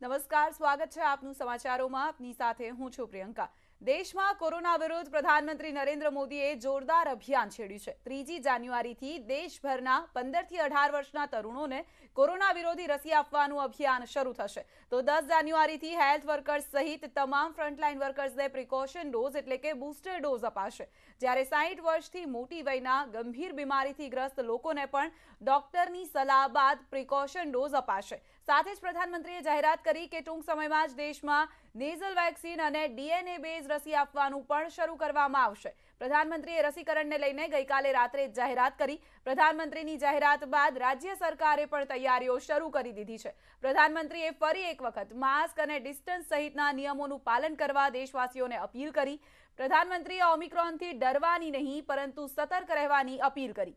નમસ્કાર સ્વાગત છે આપનું સમાચારોમાં આપની સાથે હું છું પ્રિયંકા દેશમાં કોરોના વિરુદ્ધ પ્રધાનમંત્રી નરેન્દ્ર મોદીએ જોરદાર અભિયાન છેડ્યું છે ત્રીજી જાન્યુઆરીથી દેશભરના પંદરથી અઢાર વર્ષના તરુણોને કોરોના વિરોધી રસી આપવાનું અભિયાન શરૂ થશે તો દસ જાન્યુઆરીથી હેલ્થ વર્કર્સ સહિત તમામ ફ્રન્ટલાઇન વર્કર્સને પ્રિકોશન ડોઝ એટલે કે બુસ્ટર ડોઝ અપાશે જ્યારે સાહીઠ વર્ષથી મોટી વયના ગંભીર બીમારીથી ગ્રસ્ત લોકોને પણ ડોક્ટરની સલાહ બાદ પ્રિકોશન ડોઝ અપાશે સાથે જ પ્રધાનમંત્રીએ જાહેરાત કરી કે ટૂંક સમયમાં જ દેશમાં નેઝલ વેક્સિન અને ડીએનએ બેઝ રસી આપવાનું પણ શરૂ કરવામાં આવશે પ્રધાનમંત્રીએ રસીકરણને લઈને ગઈકાલે રાત્રે જાહેરાત કરી પ્રધાનમંત્રીની જાહેરાત બાદ રાજ્ય સરકારે પણ તૈયારીઓ શરૂ કરી દીધી છે પ્રધાનમંત્રીએ ફરી એક વખત માસ્ક અને ડિસ્ટન્સ સહિતના નિયમોનું પાલન કરવા દેશવાસીઓને અપીલ કરી પ્રધાનમંત્રીએ ઓમિક્રોનથી ડરવાની નહીં પરંતુ સતર્ક રહેવાની અપીલ કરી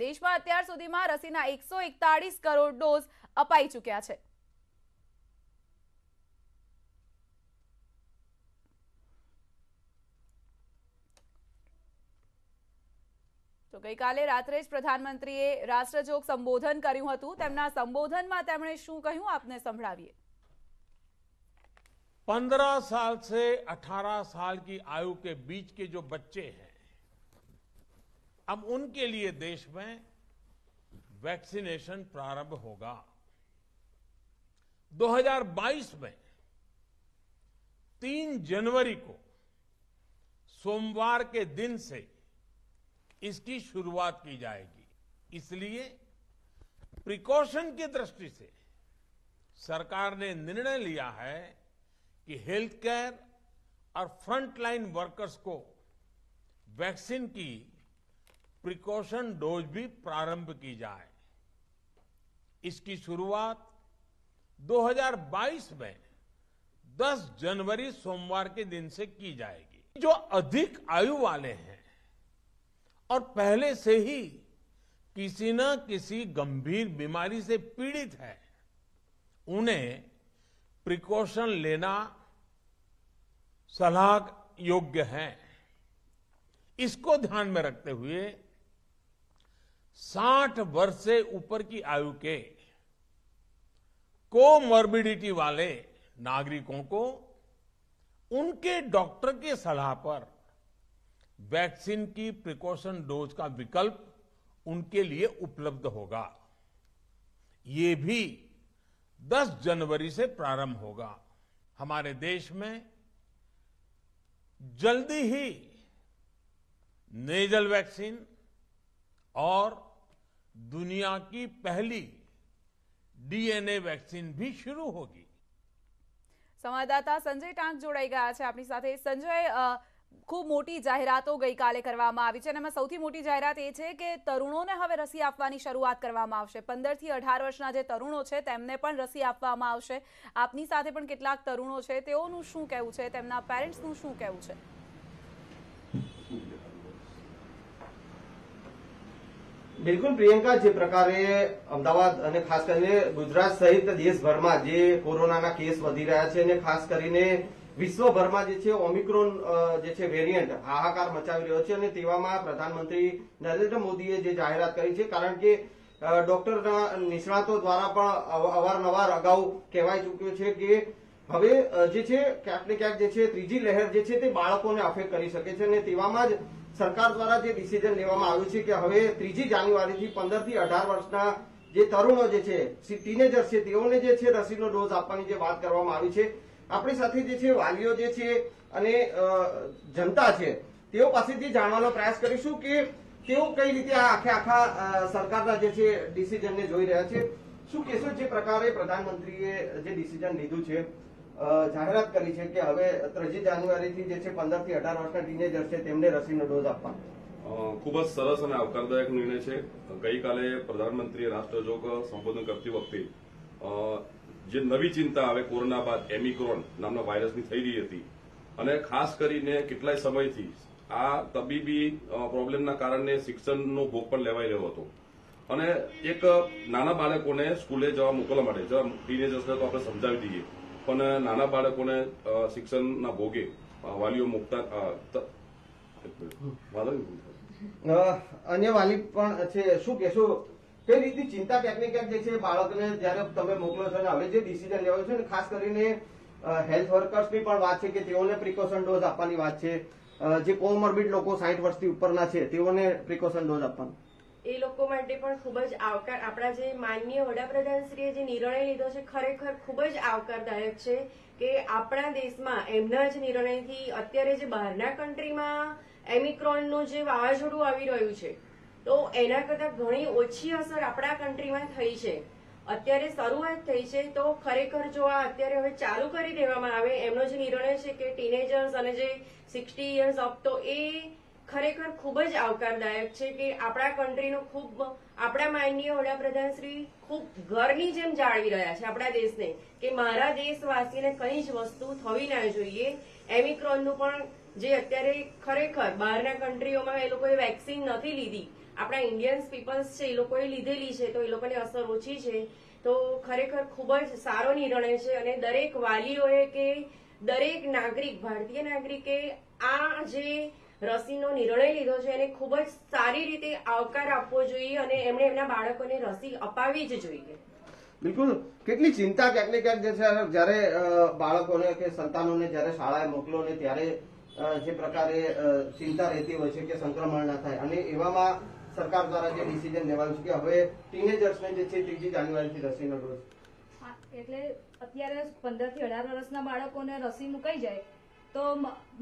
દેશમાં અત્યાર સુધીમાં રસીના એકસો કરોડ ડોઝ અપાઈ ચૂક્યા છે તો ગઈકાલે રાત્રે જ પ્રધાનમંત્રીએ રાષ્ટ્રજોગ સંબોધન કર્યું હતું તેમના સંબોધનમાં તેમણે શું કહ્યું આપને સંભળાવીએ પંદર साल से अठारह साल की आयु के बीच के जो बच्चे हैं अब उनके लिए देश में वैक्सीनेशन प्रारंभ होगा 2022 में 3 जनवरी को सोमवार के दिन से इसकी शुरुआत की जाएगी इसलिए प्रिकॉशन की दृष्टि से सरकार ने निर्णय लिया है कि हेल्थ केयर और फ्रंटलाइन वर्कर्स को वैक्सीन की प्रिकॉशन डोज भी प्रारंभ की जाए इसकी शुरुआत 2022 में 10 जनवरी सोमवार के दिन से की जाएगी जो अधिक आयु वाले हैं और पहले से ही किसी न किसी गंभीर बीमारी से पीड़ित है उन्हें प्रिकॉशन लेना सलाह योग्य है इसको ध्यान में रखते हुए साठ वर्ष से ऊपर की आयु के को मॉर्बिडिटी वाले नागरिकों को उनके डॉक्टर के सलाह पर वैक्सीन की प्रिकॉशन डोज का विकल्प उनके लिए उपलब्ध होगा ये भी 10 जनवरी से प्रारंभ होगा हमारे देश में जल्दी ही नेजल वैक्सीन और दुनिया की पहली ડીએનએ વેક્સિન ભી શરૂ હોગી સંવાદદાતા સંજય ટાંક જોડાઈ ગયા છે આપણી સાથે સંજય ખૂબ મોટી જાહેરાતો ગઈકાલે કરવામાં આવી છે અને એમાં સૌથી મોટી જાહેરાત એ છે કે તરુણોને હવે રસી આપવાની શરૂઆત કરવામાં આવશે પંદરથી અઢાર વર્ષના જે તરુણો છે તેમને પણ રસી આપવામાં આવશે આપની સાથે પણ કેટલાક તરુણો છે તેઓનું શું કહેવું છે તેમના પેરેન્ટ્સનું શું કહેવું છે બિલકુલ પ્રિયંકા જે પ્રકારે અમદાવાદ અને ખાસ કરીને ગુજરાત સહિત દેશભરમાં જે કોરોનાના કેસ વધી રહ્યા છે અને ખાસ કરીને વિશ્વભરમાં જે છે ઓમિક્રોન જે છે વેરિયન્ટ હાહાકાર મચાવી રહ્યો છે અને તેવામાં પ્રધાનમંત્રી નરેન્દ્ર મોદીએ જે જાહેરાત કરી છે કારણ કે ડોક્ટરના નિષ્ણાતો દ્વારા પણ અવારનવાર અગાઉ કહેવાય ચૂક્યું છે કે હવે જે છે ક્યાંક ને ક્યાંક જે છે ત્રીજી લહેર જે છે તે બાળકોને અફેક્ટ કરી શકે છે અને તેવામાં જ સરકાર દ્વારા જે ડિસિઝન લેવામાં આવ્યું છે કે હવે ત્રીજી જાન્યુઆરીથી પંદરથી અઢાર વર્ષના જે તરુણો જે છે ટીનેજર છે તેઓને જે છે રસીનો ડોઝ આપવાની જે વાત કરવામાં આવી છે આપણી સાથે જે છે વાલીઓ જે છે અને જનતા છે તેઓ પાસેથી જાણવાનો પ્રયાસ કરીશું કે તેઓ કઈ રીતે આ આખે આખા સરકારના જે છે ડિસિઝનને જોઈ રહ્યા છે શું કહેશો જે પ્રકારે પ્રધાનમંત્રીએ જે ડિસિઝન લીધું છે જાહેરાત કરી છે કે હવે ત્રીજી જાન્યુઆરીથી જે છે પંદર થી અઢાર વર્ષના ટીનેજર છે તેમને રસીનો ડોઝ આપવા ખૂબ જ સરસ અને આવકારદાયક નિર્ણય છે ગઈકાલે પ્રધાનમંત્રીએ રાષ્ટ્રજોગ સંબોધન કરતી વખતે જે નવી ચિંતા હવે કોરોના બાદ એમિક્રોન નામના વાયરસની થઈ રહી હતી અને ખાસ કરીને કેટલાય સમયથી આ તબીબી પ્રોબ્લેમના કારણે શિક્ષણનો ભોગ પણ લેવાઈ રહ્યો હતો અને એક નાના બાળકોને સ્કૂલે જવા મોકલવા માટે જવા ટીનેજર્સને તો આપણે સમજાવી દઈએ પણ નાના બાળકોને શિક્ષણના ભોગે વાલીઓ મુકતા અન્ય વાલી પણ છે શું કેશો કઈ રીતે ચિંતા ક્યાંક ક્યાંક જે છે બાળકને જયારે તમે મોકલો છો અને હવે જે ડિસિઝન લેવો છે ખાસ કરીને હેલ્થ વર્કર્સની પણ વાત છે કે તેઓને પ્રિકોશન ડોઝ આપવાની વાત છે જે કોમોર્બિડ લોકો સાહીઠ વર્ષથી ઉપરના છે તેઓને પ્રિકોશન ડોઝ આપવાનો એ લોકો માટે પણ ખૂબ જ આવકાર આપણા જે માનનીય વડાપ્રધાનશ્રીએ જે નિર્ણય લીધો છે ખરેખર ખૂબ જ આવકારદાયક છે કે આપણા દેશમાં એમના જ નિર્ણયથી અત્યારે જે બહારના કન્ટ્રીમાં એમિક્રોનનું જે વાવાઝોડું આવી રહ્યું છે તો એના કરતાં ઘણી ઓછી અસર આપણા કન્ટ્રીમાં થઈ છે અત્યારે શરૂઆત થઈ છે તો ખરેખર જો આ અત્યારે હવે ચાલુ કરી દેવામાં આવે એમનો જે નિર્ણય છે કે ટીનેજર્સ અને જે સિક્સટી યર્સ અપ તો એ ખરેખર ખૂબ જ આવકારદાયક છે કે આપણા કન્ટ્રીનો ખૂબ આપણા માનનીય વડાપ્રધાન શ્રી ખૂબ ઘરની જેમ જાળવી રહ્યા છે આપણા દેશને કે મારા દેશવાસીને કંઈ જ વસ્તુ થવી ના જોઈએ એમિક્રોનનું પણ જે અત્યારે ખરેખર બહારના કન્ટ્રીઓમાં એ લોકોએ વેક્સિન નથી લીધી આપણા ઇન્ડિયન્સ પીપલ્સ છે એ લોકોએ લીધેલી છે તો એ લોકોને અસર ઓછી છે તો ખરેખર ખૂબ જ સારો નિર્ણય છે અને દરેક વાલીઓએ કે દરેક નાગરિક ભારતીય નાગરિકે આ જે રસીનો નિર્ણય લીધો છે એને ખૂબ જ સારી રીતે આવકાર આપવો જોઈએ અને એમણે એમના બાળકોને રસી અપાવી જ જોઈએ બિલકુલ કેટલી ચિંતા ક્યાંક ને ક્યાંક જે છે જ્યારે બાળકોને કે સંતાનોને જ્યારે શાળાએ મોકલો ને ત્યારે જે પ્રકારે ચિંતા રહેતી હોય છે કે સંક્રમણ ના થાય અને એવામાં સરકાર દ્વારા જે ડિસિઝન લેવાયું છે કે હવે ટીનેજર્સને જે છે ત્રીજી જાન્યુઆરીથી રસીનો ડોઝ એટલે અત્યારે પંદર થી અઢાર વર્ષના બાળકોને રસી મુકાઈ જાય તો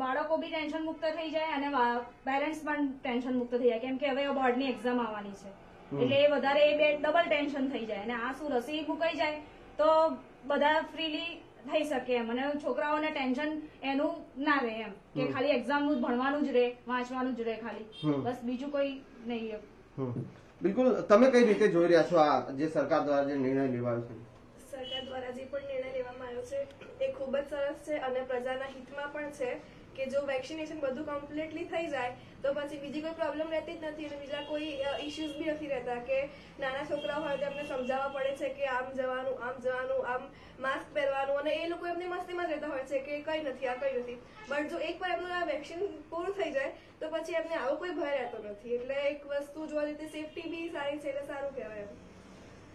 બાળકો બી ટેન્શન મુક્ત થઈ જાય અને પેરેન્ટ્સ પણ ટેન્શન મુક્ત થઈ જાય કેમ કે હવે બોર્ડની એક્ઝામ આવવાની છે એટલે એ વધારે એ બે ડબલ ટેન્શન થઈ જાય અને આ શું રસી મુકાઈ જાય તો બધા ફ્રીલી થઈ શકે એમ અને છોકરાઓને ટેન્શન એનું ના રહે એમ કે ખાલી એક્ઝામનું ભણવાનું જ રહે વાંચવાનું જ રહે ખાલી બસ બીજું કોઈ નહીં એમ બિલકુલ તમે કઈ રીતે જોઈ રહ્યા છો આ જે સરકાર દ્વારા જે નિર્ણય લેવાયો છે સરકાર દ્વારા જે પણ નિર્ણય લેવામાં છે એ ખૂબ જ સરસ છે અને પ્રજાના હિતમાં પણ છે કે જો વેક્સિનેશન બધું કમ્પ્લીટલી થઈ જાય તો પછી બીજી કોઈ પ્રોબ્લેમ રહેતી જ નથી અને બીજા કોઈ ઇસ્યુઝ બી નથી રહેતા કે નાના છોકરાઓ હોય તો એમને સમજાવવા પડે છે કે આમ જવાનું આમ જવાનું આમ માસ્ક પહેરવાનું અને એ લોકો એમની મસ્તીમાં જ રહેતા હોય છે કે કંઈ નથી આ કંઈ નથી બટ જો એકવાર એમનું આ વેક્સિન પૂરું થઈ જાય તો પછી એમને આવો કોઈ ભય રહેતો નથી એટલે એક વસ્તુ જોવા રીતે સેફટી બી સારી છે એટલે સારું કહેવાય એમ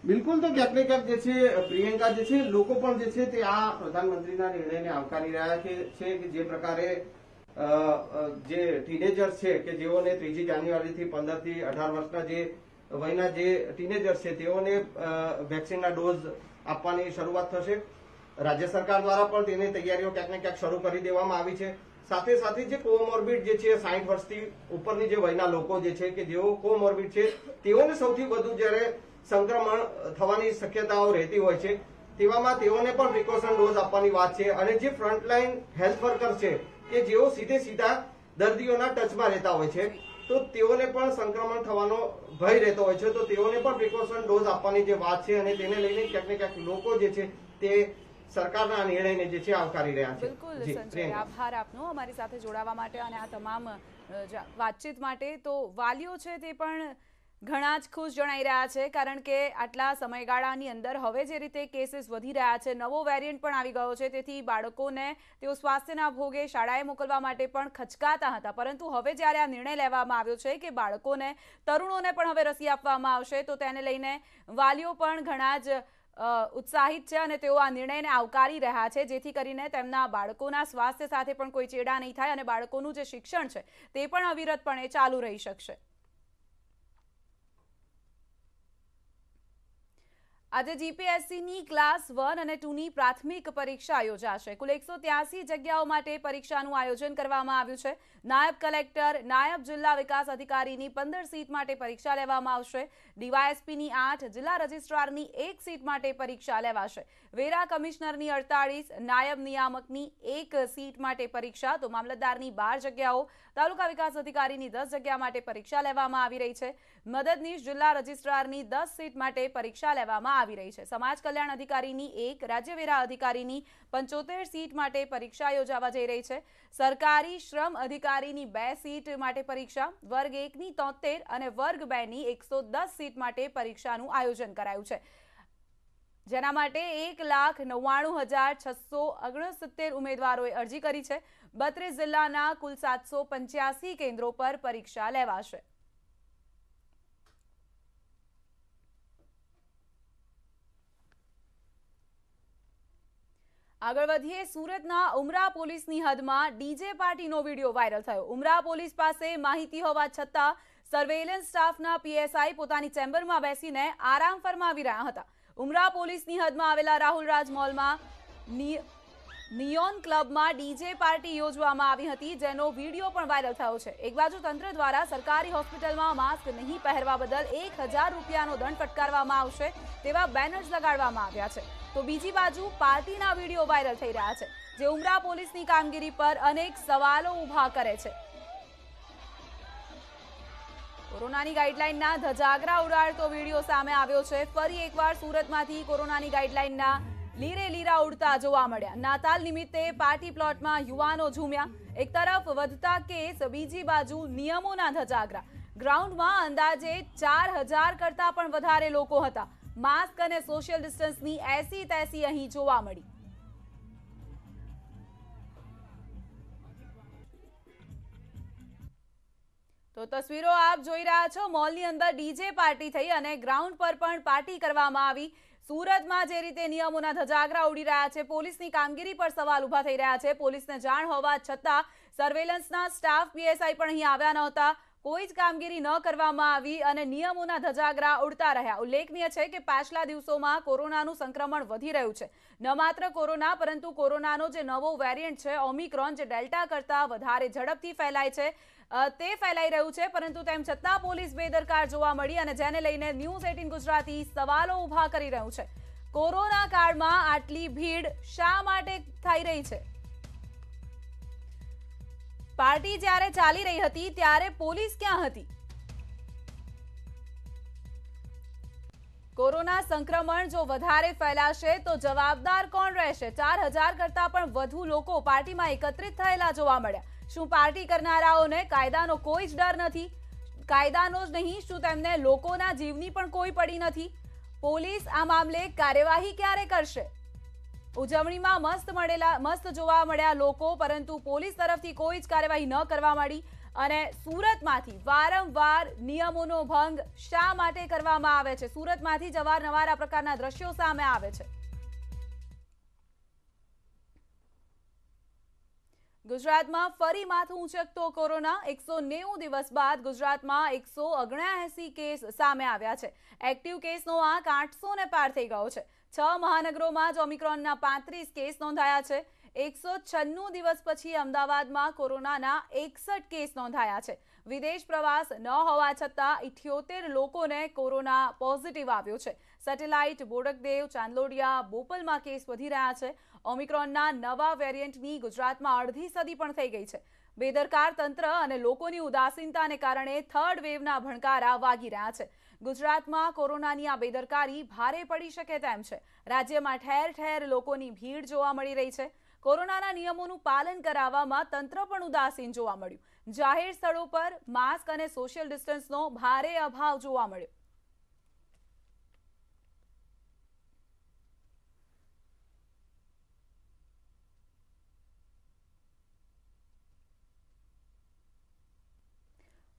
બિલકુલ તો ક્યાંક ને જે છે પ્રિયંકા જે છે લોકો પણ જે છે તે આ પ્રધાનમંત્રીના નિર્ણયને આવકારી રહ્યા છે કે જે પ્રકારે જે ટીનેજર્સ છે કે જેઓને ત્રીજી જાન્યુઆરીથી પંદરથી અઢાર વર્ષના જે વયના જે ટીનેજર્સ છે તેઓને વેક્સિનના ડોઝ આપવાની શરૂઆત થશે રાજ્ય સરકાર દ્વારા પણ તેની તૈયારીઓ ક્યાંક ને ક્યાંક શરૂ કરી દેવામાં આવી છે સાથે સાથે જે કોમોર્બિડ જે છે સાહીઠ વર્ષથી ઉપરની જે વયના લોકો જે છે કે જેઓ કોમોર્બિડ છે તેઓને સૌથી વધુ જ્યારે સંક્રમણ થવાની શક્યતાઓ રહેતી હોય છે તેવામાં તેઓને પણ પ્રિકોશન ડોઝ આપવાની વાત છે અને જે ફ્રન્ટલાઇન હેલ્થ વર્કર છે કે જેઓ સીધે સીધા દર્દીઓના ટચમાં રહેતા હોય છે તો તેઓને પણ સંક્રમણ થવાનો ભય રહેતો હોય છે તો તેઓને પણ પ્રિકોશન ડોઝ આપવાની જે વાત છે અને તેને લઈને ક્યાંક ને ક્યાંક લોકો જે છે તે સરકારના નિર્ણયને જે છે આવકારી રહ્યા છે બિલકુલ આભાર આપનો અમારી સાથે જોડાવા માટે અને આ તમામ વાતચીત માટે તો વાલીઓ છે તે પણ ઘણા જ ખુશ જણાઈ રહ્યા છે કારણ કે આટલા સમયગાળાની અંદર હવે જે રીતે કેસીસ વધી રહ્યા છે નવો વેરિયન્ટ પણ આવી ગયો છે તેથી બાળકોને તેઓ સ્વાસ્થ્યના ભોગે શાળાએ મોકલવા માટે પણ ખચકાતા હતા પરંતુ હવે જ્યારે આ નિર્ણય લેવામાં આવ્યો છે કે બાળકોને તરુણોને પણ હવે રસી આપવામાં આવશે તો તેને લઈને વાલીઓ પણ ઘણા જ ઉત્સાહિત છે અને તેઓ આ નિર્ણયને આવકારી રહ્યા છે જેથી કરીને તેમના બાળકોના સ્વાસ્થ્ય સાથે પણ કોઈ ચેડા નહીં થાય અને બાળકોનું જે શિક્ષણ છે તે પણ અવિરતપણે ચાલુ રહી શકશે આજે જીપીએસસીની ક્લાસ વન અને ટુની પ્રાથમિક પરીક્ષા યોજાશે કુલ એકસો જગ્યાઓ માટે પરીક્ષાનું આયોજન કરવામાં આવ્યું છે નાયબ કલેક્ટર નાયબ જિલ્લા વિકાસ અધિકારીની પંદર સીટ માટે પરીક્ષા લેવામાં આવશે ડીવાયએસપીની આઠ જિલ્લા રજિસ્ટ્રારની એક સીટ માટે પરીક્ષા લેવાશે વેરા કમિશનરની અડતાળીસ નાયબ નિયામકની એક સીટ માટે પરીક્ષા તો મામલતદારની બાર જગ્યાઓ તાલુકા વિકાસ અધિકારીની દસ જગ્યા માટે પરીક્ષા લેવામાં આવી રહી છે મદદનીશ જિલ્લા રજિસ્ટ્રારની દસ સીટ માટે પરીક્ષા લેવામાં આવી રહી છે સમાજ કલ્યાણ અધિકારીની એક રાજ્યવેરા અધિકારીની પંચોતેર સીટ માટે પરીક્ષા યોજાવા જઈ રહી છે સરકારી શ્રમ અધિકારીની બે સીટ માટે પરીક્ષા વર્ગ એકની તોતેર અને વર્ગ બેની એકસો સીટ માટે પરીક્ષાનું આયોજન કરાયું છે જેના માટે એક લાખ નવ્વાણું હજાર છસો ઓગણસિત્તેર ઉમેદવારોએ અરજી કરી છે બત્રીસ જિલ્લાના કુલ સાતસો પંચ્યાસી કેન્દ્રો પર પરીક્ષા લેવાશે આગળ વધીએ સુરતના ઉમરા પોલીસની હદમાં ડીજે પાર્ટીનો વિડીયો વાયરલ થયો ઉમરા પોલીસ પાસે માહિતી હોવા છતાં સર્વેલન્સ સ્ટાફના પીએસઆઈ પોતાની ચેમ્બરમાં બેસીને આરામ ફરમાવી રહ્યા હતા ઉમરા પોલીસની હદમાં આવેલા રાહુલ રાજ મોલમાં નિયોન ક્લબમાં ડીજે પાર્ટી યોજવામાં આવી હતી જેનો વિડીયો પણ વાયરલ થયો છે એક બાજુ તંત્ર દ્વારા સરકારી હોસ્પિટલમાં માસ્ક નહીં પહેરવા બદલ એક રૂપિયાનો દંડ ફટકારવામાં આવશે તેવા બેનર્સ લગાડવામાં આવ્યા છે તો બીજી બાજુ પાર્ટીના વિડીયો વાયરલ થઈ રહ્યા છે જે ઉમરા પોલીસની કામગીરી પર અનેક સવાલો ઊભા કરે છે કોરોનાની ગાઈડલાઇનના ધજાગરા ઉડાડતો વિડીયો સામે આવ્યો છે ફરી એકવાર સુરતમાંથી કોરોનાની ગાઈડલાઇનના લીરે લીરા ઉડતા જોવા મળ્યા નાતાલ નિમિત્તે પાર્ટી પ્લોટમાં યુવાનો ઝૂમ્યા એક તરફ વધતા કેસ બીજી બાજુ નિયમોના ધજાગરા ગ્રાઉન્ડમાં અંદાજે ચાર હજાર કરતાં પણ વધારે લોકો હતા માસ્ક અને સોશિયલ ડિસ્ટન્સની એસી તેસી અહીં જોવા મળી તો તસવીરો આપ જોઈ રહ્યા છો મોલની અંદર ડીજે પાર્ટી થઈ અને ગ્રાઉન્ડ પર પણ પાર્ટી કરવામાં આવી સુરતમાં જે રીતે નિયમોના ધજાગરા ઉડી રહ્યા છે પોલીસની કામગીરી પર સવાલ ઉભા થઈ રહ્યા છે પોલીસને જાણ હોવા છતાં સર્વેલન્સના સ્ટાફ પીએસઆઈ પણ અહીં આવ્યા નહોતા કોઈ જ કામગીરી ન કરવામાં આવી અને નિયમોના ધજાગરા ઉડતા રહ્યા ઉલ્લેખનીય છે કે પાછલા દિવસોમાં કોરોનાનું સંક્રમણ વધી રહ્યું છે ન માત્ર કોરોના પરંતુ કોરોનાનો જે નવો વેરિયન્ટ છે ઓમિક્રોન જે ડેલ્ટા કરતાં વધારે ઝડપથી ફેલાય છે તે ફેલાઈ રહ્યું છે પરંતુ તેમ છતાં પોલીસ બેદરકાર જોવા મળી અને જેને લઈને ન્યૂઝ એટીન ગુજરાતી સવાલો ઊભા કરી રહ્યું છે કોરોના કાળમાં આટલી ભીડ શા માટે થઈ રહી છે પાર્ટી જ્યારે ચાલી રહી હતી ત્યારે પોલીસ ક્યાં હતી કોરોના સંક્રમણ જો વધારે ફેલાશે તો જવાબદાર કોણ રહેશે ચાર હજાર કરતા પણ વધુ લોકો પાર્ટીમાં એકત્રિત થયેલા જોવા મળ્યા શું પાર્ટી કરનારાઓને કાયદાનો કોઈ જ ડર નથી કાયદાનો જ નહીં શું તેમને લોકોના જીવની પણ કોઈ પડી નથી પોલીસ આ મામલે કાર્યવાહી ક્યારે કરશે ઉજવણીમાં મસ્ત મળેલા મસ્ત જોવા મળ્યા લોકો પરંતુ પોલીસ તરફથી કોઈ જ કાર્યવાહી ન કરવા માંડી અને સુરતમાંથી વારંવાર નિયમોનો ભંગ શા માટે કરવામાં આવે છે સુરતમાંથી જ અવારનવાર આ પ્રકારના દ્રશ્યો સામે આવે છે ગુજરાતમાં ફરી માથું ઉંચકતો કોરોના એકસો નેવું દિવસ બાદ ગુજરાતમાં એકસો ઓગણએસી કેસ સામે આવ્યા છે એક્ટિવ કેસનો આંક આઠસો ને પાર થઈ ગયો છે છ મહાનગરોમાં જ ઓમિક્રોનના પાંત્રીસ કેસ નોંધાયા છે એકસો છન્નું દિવસ પછી અમદાવાદમાં કોરોનાના એકસઠ કેસ નોંધાયા છે વિદેશ પ્રવાસ ન હોવા છતાં ઇઠ્યોતેર લોકોને કોરોના પોઝિટિવ આવ્યો છે સેટેલાઇટ બોડકદેવ ચાંદલોડિયા બોપલમાં કેસ વધી રહ્યા છે ઓમિક્રોનના નવા વેરિયન્ટની ગુજરાતમાં અડધી સદી પણ થઈ ગઈ છે બેદરકાર તંત્ર અને લોકોની ઉદાસીનતાને કારણે થર્ડ વેવના ભણકારા વાગી રહ્યા છે ગુજરાતમાં કોરોનાની આ બેદરકારી ભારે પડી શકે તેમ છે રાજ્યમાં ઠેર ઠેર લોકોની ભીડ જોવા મળી રહી છે કોરોનાના નિયમોનું પાલન કરાવવામાં તંત્ર પણ ઉદાસીન જોવા મળ્યું જાહેર સ્થળો પર માસ્ક અને સોશિયલ ડિસ્ટન્સનો ભારે અભાવ જોવા મળ્યો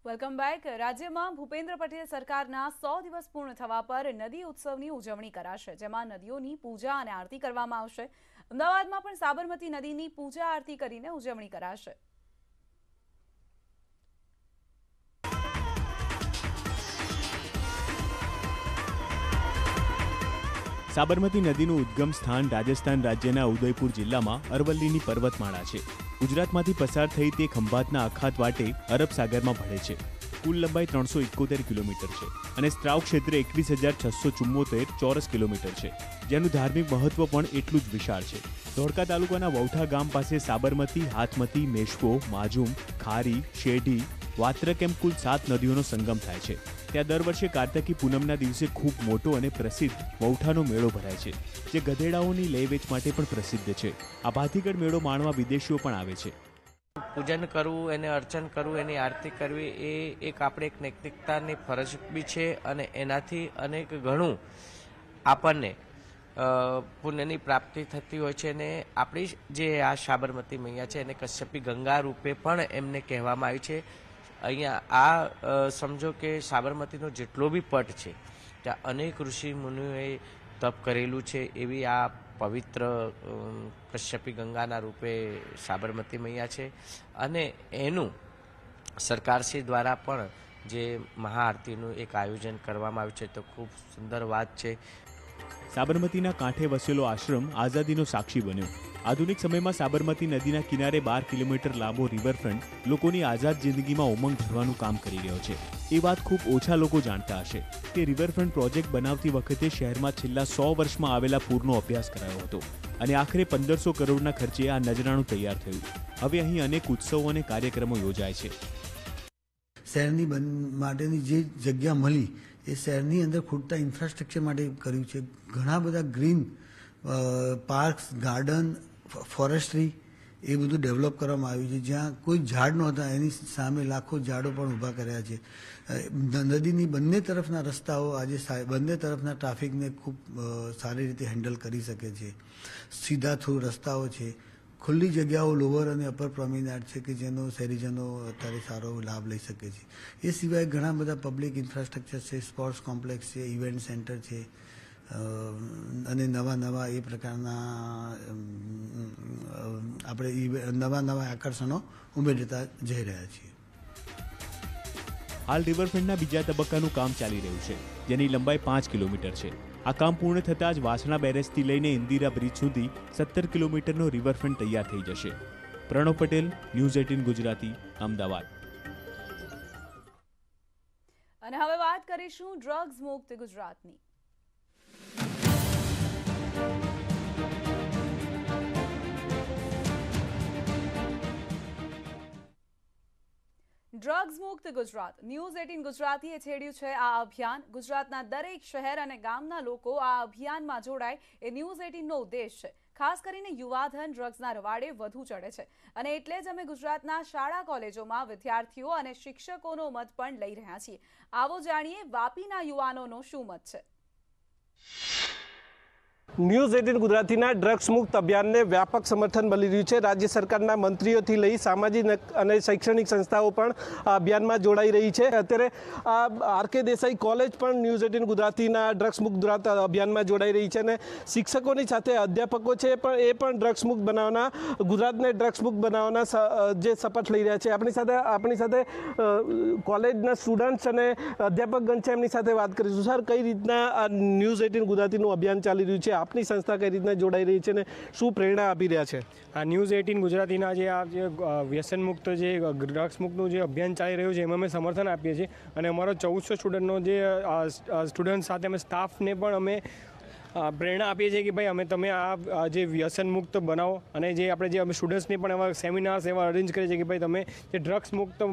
વેલકમ બેક રાજ્યમાં ભૂપેન્દ્ર પટેલ સરકારના સો દિવસ પૂર્ણ થવા પર નદી ઉત્સવની ઉજવણી કરાશે જેમાં નદીઓની પૂજા અને આરતી કરવામાં આવશે અમદાવાદમાં પણ સાબરમતી નદીની પૂજા આરતી કરીને ઉજવણી કરાશે સાબરમતી નદીનું ઉદ્ગમ સ્થાન રાજસ્થાન રાજ્યના ઉદયપુર જિલ્લામાં અરવલ્લીની પર્વતમાળા છે ગુજરાતમાંથી પસાર થઈ તે ખંભાતના અખાત વાટે અરબ સાગરમાં ભળે છે કુલ લંબાઈ ત્રણસો ઇકોતેર કિલોમીટર છે અને સ્ત્રાવ ક્ષેત્રે એકવીસ હજાર છસો ચુમ્મોતેર ચોરસ કિલોમીટર છે જેનું ધાર્મિક મહત્વ પણ એટલું જ વિશાળ છે ધોળકા તાલુકાના વૌઠા ગામ પાસે સાબરમતી હાથમતી મેશકો માજુમ ખારી શેઢી વાત્રક એમ કુલ સાત નદીઓનો સંગમ થાય છે ત્યાં દર વર્ષે કાર્તકી પૂનમના દિવસે ખૂબ મોટો અને પ્રસિદ્ધ વૌઠાનો મેળો ભરાય છે જે ગધેડાઓની લે વેચ માટે પણ પ્રસિદ્ધ છે આ ભાતીગઢ મેળો માણવા વિદેશીઓ પણ આવે છે પૂજન કરવું એને અર્ચન કરવું એની આરતી કરવી એ એક આપણે એક નૈતિકતાની ફરજ બી છે અને એનાથી અનેક ઘણું આપણને પુણ્યની પ્રાપ્તિ થતી હોય છે અને આપણી જે આ સાબરમતી મૈયા છે એને કશ્યપી ગંગા રૂપે પણ એમને કહેવામાં આવી છે અહીંયા આ સમજો કે સાબરમતીનો જેટલો બી પટ છે ત્યાં અનેક ઋષિ મુનિઓએ તપ કરેલું છે એવી આ પવિત્ર કશ્યપી ગંગાના રૂપે સાબરમતી મૈયા છે અને એનું સરકારશ્રી દ્વારા પણ જે મહાઆરતીનું એક આયોજન કરવામાં આવ્યું છે તો ખૂબ સુંદર વાત છે સાબરમતીના કાંઠે વસેલો આશ્રમ આઝાદીનો સાક્ષી બન્યો આધુનિક સમયમાં સાબરમતી નદીના કિનારે બાર કિલોમીટર લાંબો રિવરફ્રન્ટ લોકોની આઝાદ જિંદગીમાં ઉમંગ ભરવાનું કામ કરી રહ્યો છે એ વાત ખૂબ ઓછા લોકો જાણતા હશે કે રિવરફ્રન્ટ પ્રોજેક્ટ બનાવતી વખતે શહેરમાં છેલ્લા સો વર્ષમાં આવેલા પૂરનો અભ્યાસ કરાયો હતો અને આખરે પંદરસો કરોડના ખર્ચે આ નજરાણું તૈયાર થયું હવે અહીં અનેક ઉત્સવો અને કાર્યક્રમો યોજાય છે શહેરની માટેની જે જગ્યા મળી એ શહેરની અંદર ખૂટતા ઇન્ફ્રાસ્ટ્રક્ચર માટે કર્યું છે ઘણા બધા ગ્રીન પાર્ક્સ ગાર્ડન ફોરેસ્ટ્રી એ બધું ડેવલપ કરવામાં આવ્યું છે જ્યાં કોઈ ઝાડ નહોતા એની સામે લાખો ઝાડો પણ ઊભા કર્યા છે નદીની બંને તરફના રસ્તાઓ આજે બંને તરફના ટ્રાફિકને ખૂબ સારી રીતે હેન્ડલ કરી શકે છે સીધા થ્રુ રસ્તાઓ છે ખુલ્લી જગ્યાઓ લોવર અને અપર પ્રોમિનાડ છે કે જેનો શહેરીજનો અત્યારે સારો લાભ લઈ શકે છે એ સિવાય ઘણા બધા પબ્લિક ઇન્ફ્રાસ્ટ્રક્ચર છે સ્પોર્ટ્સ કોમ્પ્લેક્સ છે ઇવેન્ટ સેન્ટર છે અને નવા નવા એ પ્રકારના આપણે નવા નવા આકર્ષણો ઉમેરતા જઈ રહ્યા છીએ હાલ રિવરફ્રન્ટના બીજા તબક્કાનું કામ ચાલી રહ્યું છે જેની લંબાઈ પાંચ કિલોમીટર છે આ કામ પૂર્ણ થતાં જ વાસણા બેરેજથી લઈને ઇન્દિરા બ્રિજ સુધી સત્તર કિલોમીટરનો રિવરફ્રન્ટ તૈયાર થઈ જશે પ્રણવ પટેલ ન્યૂઝ એટીન ગુજરાતી અમદાવાદ અને હવે વાત કરીશું ડ્રગ્સ મુક્ત ગુજરાતની ડ્રગ્સ મુક્ત ગુજરાત ન્યૂઝ એટીન ગુજરાતીએ છેડ્યું છે આ અભિયાન ગુજરાતના દરેક શહેર અને ગામના લોકો આ અભિયાનમાં જોડાય એ ન્યૂઝ એટીનનો ઉદ્દેશ છે ખાસ કરીને યુવાધન ડ્રગ્સના રવાડે વધુ ચડે છે અને એટલે જ અમે ગુજરાતના શાળા કોલેજોમાં વિદ્યાર્થીઓ અને શિક્ષકોનો મત પણ લઈ રહ્યા છીએ આવો જાણીએ વાપીના યુવાનોનો શું મત છે ન્યૂઝ એટીન ગુજરાતીના ડ્રગ્સ મુક્ત અભિયાનને વ્યાપક સમર્થન મળી રહ્યું છે રાજ્ય સરકારના મંત્રીઓથી લઈ સામાજિક અને શૈક્ષણિક સંસ્થાઓ પણ આ અભિયાનમાં જોડાઈ રહી છે અત્યારે આ આરકે દેસાઈ કોલેજ પણ ન્યૂઝ એટીન ગુજરાતીના ડ્રગ્સ મુક્ત અભિયાનમાં જોડાઈ રહી છે અને શિક્ષકોની સાથે અધ્યાપકો છે પણ એ પણ ડ્રગ્સ મુક્ત બનાવવાના ગુજરાતને ડ્રગ્સ મુક્ત બનાવવાના જે શપથ લઈ રહ્યા છે આપણી સાથે આપણી સાથે કોલેજના સ્ટુડન્ટ્સ અને અધ્યાપકગણ છે એમની સાથે વાત કરીશું સર કઈ રીતના આ ન્યૂઝ એટીન ગુજરાતીનું અભિયાન ચાલી રહ્યું છે આપની સંસ્થા કઈ રીતના જોડાઈ રહી છે અને શું પ્રેરણા આપી રહ્યા છે આ ન્યૂઝ એટીન ગુજરાતીના જે આ જે વ્યસન મુક્ત જે ડ્રગ્સ મુક્તનું જે અભિયાન ચાલી રહ્યું છે એમાં અમે સમર્થન આપીએ છીએ અને અમારો ચૌદસો સ્ટુડન્ટનો જે સ્ટુડન્ટ સાથે અમે સ્ટાફને પણ અમે પ્રેરણા આપીએ છીએ કે ભાઈ અમે તમે આ જે વ્યસન મુક્ત બનાવો અને જે આપણે જે અમે સ્ટુડન્ટ્સને પણ એવા સેમિનાર્સ એવા અરેન્જ કરીએ છીએ કે ભાઈ તમે જે ડ્રગ્સ મુક્ત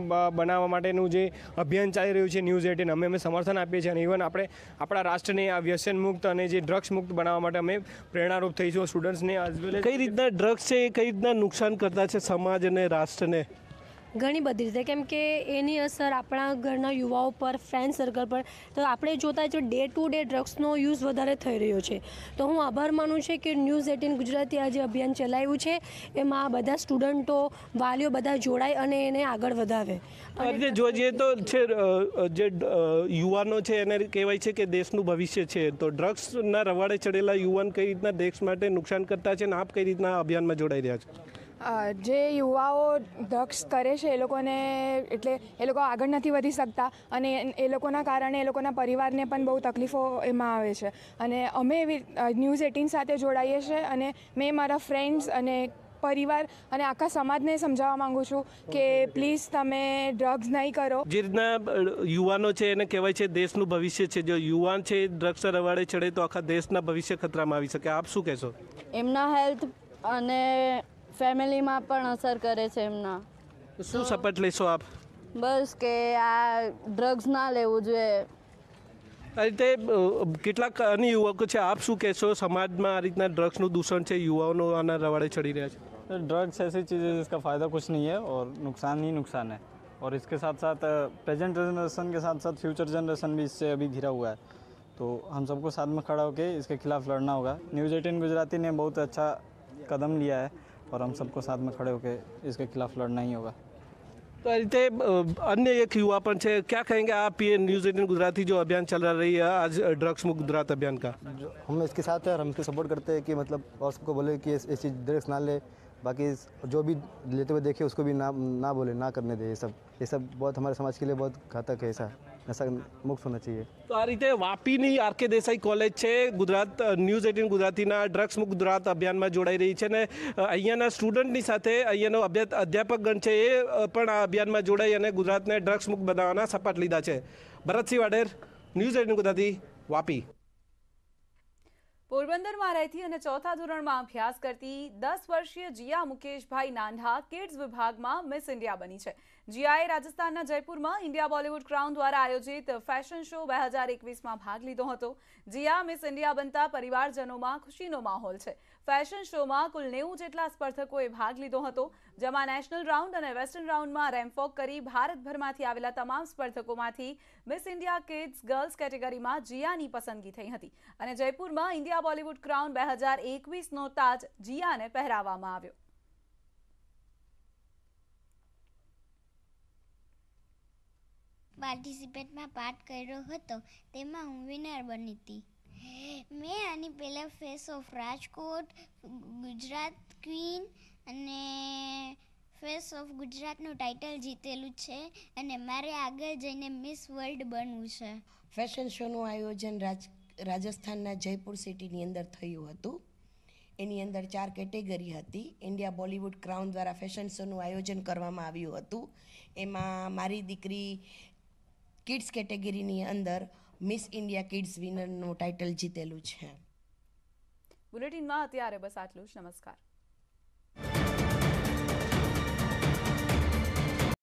બનાવવા માટેનું જે અભિયાન ચાલી રહ્યું છે ન્યૂઝ એટીન અમે અમે સમર્થન આપીએ છીએ અને ઇવન આપણે આપણા રાષ્ટ્રને આ વ્યસન મુક્ત અને જે ડ્રગ્સ મુક્ત બનાવવા માટે અમે પ્રેરણારૂપ થઈશું સ્ટુડન્ટ્સને કઈ રીતના ડ્રગ્સ છે એ કઈ રીતના નુકસાન કરતા છે સમાજ અને રાષ્ટ્રને ઘણી બધી રીતે કેમ કે એની અસર આપણા ઘરના યુવાઓ પર ફ્રેન્ડ સર્કલ પર તો આપણે જોતા જો ડે ટુ ડે ડ્રગ્સનો યુઝ વધારે થઈ રહ્યો છે તો હું આભાર માનું છું કે ન્યૂઝ એટીન ગુજરાતી આ જે અભિયાન ચલાવ્યું છે એમાં બધા સ્ટુડન્ટો વાલીઓ બધા જોડાય અને એને આગળ વધાવે આજે જોઈએ તો છે જે યુવાનો છે એને કહેવાય છે કે દેશનું ભવિષ્ય છે તો ડ્રગ્સના રવાડે ચડેલા યુવાન કઈ રીતના દેશ માટે નુકસાન કરતા છે અને આપ કઈ રીતના અભિયાનમાં જોડાઈ રહ્યા છે જે યુવાઓ દક્ષ કરે છે એ લોકોને એટલે એ લોકો આગળ નથી વધી શકતા અને એ લોકોના કારણે એ લોકોના પરિવારને પણ બહુ તકલીફો એમાં આવે છે અને અમે એવી ન્યૂઝ એટીન સાથે જોડાઈએ છીએ અને મેં મારા ફ્રેન્ડ્સ અને પરિવાર અને આખા સમાજને સમજાવવા માંગુ છું કે પ્લીઝ તમે ડ્રગ્સ નહીં કરો જે રીતના યુવાનો છે એને કહેવાય છે દેશનું ભવિષ્ય છે જો યુવાન છે ડ્રગ્સ રવાડે ચડે તો આખા દેશના ભવિષ્ય ખતરામાં આવી શકે આપ શું કહેશો એમના હેલ્થ અને ફેમિલીમાં પણ અસર કરે છે એમના શું શપથ લેશો આપ બસ કે આ ડ્રગ્સ ના લેવું જોઈએ આ રીતે કેટલાક અન્ય યુવકો છે આપ શું કહેશો સમાજમાં આ રીતના ડ્રગ્સનું દૂષણ છે યુવાઓનો આના રવાડે ચડી રહ્યા છે ड्रग्स ऐसी चीज़ है जिसका फ़ायदा कुछ नहीं है और नुकसान ही नुकसान है और इसके साथ साथ प्रेजेंट जनरेशन के साथ साथ फ्यूचर जनरेशन भी इससे अभी घिरा हुआ है तो हम सबको साथ में खड़ा होकर इसके खिलाफ लड़ना होगा न्यूज़ एटीन गुजराती ने बहुत अच्छा कदम लिया है और हम सबको साथ में खड़े होकर इसके खिलाफ लड़ना ही होगा तो अरे अन्य एक એક યુવા પણ છે ક્યાં ये न्यूज एटीन गुजराती जो अभियान चल रहा रही है आज ड्रग्स मुक्त गुजरात अभियान का हम इसके साथ हैं और हम इसको सपोर्ट करते हैं कि मतलब और सबको बोले कि इस चीज़ ड्रग्स ना ले बाकी जो भी लेते हुए देखे उसको भी ना ना बोले ना करने दे ये सब ये सब बहुत हमारे समाज के लिए बहुत घातक है ऐसा મુક્ત હોના ચાહીએ તો આ રીતે વાપીની આર કે દેસાઈ કોલેજ છે ગુજરાત ન્યૂઝ એટીન ગુજરાતીના ડ્રગ્સ મુક્ત ગુજરાત અભિયાનમાં જોડાઈ રહી છે અને અહીંયાના સ્ટુડન્ટની સાથે અહીંયાનો અધ્યાપકગણ છે એ પણ આ અભિયાનમાં જોડાઈ અને ગુજરાતને ડ્રગ્સ મુક્ત બનાવવાના શપથ લીધા છે ભરતસિંહ વાડેર ન્યૂઝ એટીન ગુજરાતી વાપી પૂર્વવંદન મહારાઈથી અને ચોથા ધોરણમાં અભ્યાસ કરતી 10 વર્ષીય જીયા મુકેશભાઈ નાન્હા કિડ્સ વિભાગમાં મિસ ઇન્ડિયા બની છે જીઆઈ રાજસ્થાનના જયપુરમાં ઇન્ડિયા બોલીવુડ ક્રાઉન દ્વારા આયોજિત ફેશન શો 2021 માં ભાગ લીધો હતો જીયા મિસ ઇન્ડિયા બનતા પરિવારજનોમાં ખુશીનો માહોલ છે ફેશન શોમાં કુલ 90 જેટલા સ્પર્ધકોએ ભાગ લીધો હતો જેમાં નેશનલ રાઉન્ડ અને વેસ્ટર્ન રાઉન્ડમાં રેમ્પવોક કરી ભારતભરમાંથી આવેલા તમામ સ્પર્ધકોમાંથી મિસ ઇન્ડિયા કિડ્સ ગર્લ્સ કેટેગરીમાં જિયાની પસંદગી થઈ હતી અને જયપુરમાં ઇન્ડિયા બોલિવૂડ ક્રાઉન બે હજાર એકવીસનો તાજ જિયાને પહેરાવવામાં આવ્યો પાર્ટિસિપેટમાં પાર્ટ કર્યો હતો તેમાં હું વિનર બની હતી મેં આની પહેલાં face of Rajkot Gujarat queen અને ફેસ ઓફ ગુજરાતનું ટાઇટલ જીતેલું છે અને મારે આગળ જઈને મિસ વર્લ્ડ બનવું છે ફેશન શોનું આયોજન રાજ રાજસ્થાનના જયપુર સિટીની અંદર થયું હતું એની અંદર ચાર કેટેગરી હતી ઇન્ડિયા બોલીવુડ ક્રાઉન દ્વારા ફેશન શોનું આયોજન કરવામાં આવ્યું હતું એમાં મારી દીકરી કિડ્સ કેટેગરીની અંદર મિસ ઇન્ડિયા કિડ્સ વિનરનું ટાઇટલ જીતેલું છે બુલેટિનમાં અત્યારે બસ આટલું જ નમસ્કાર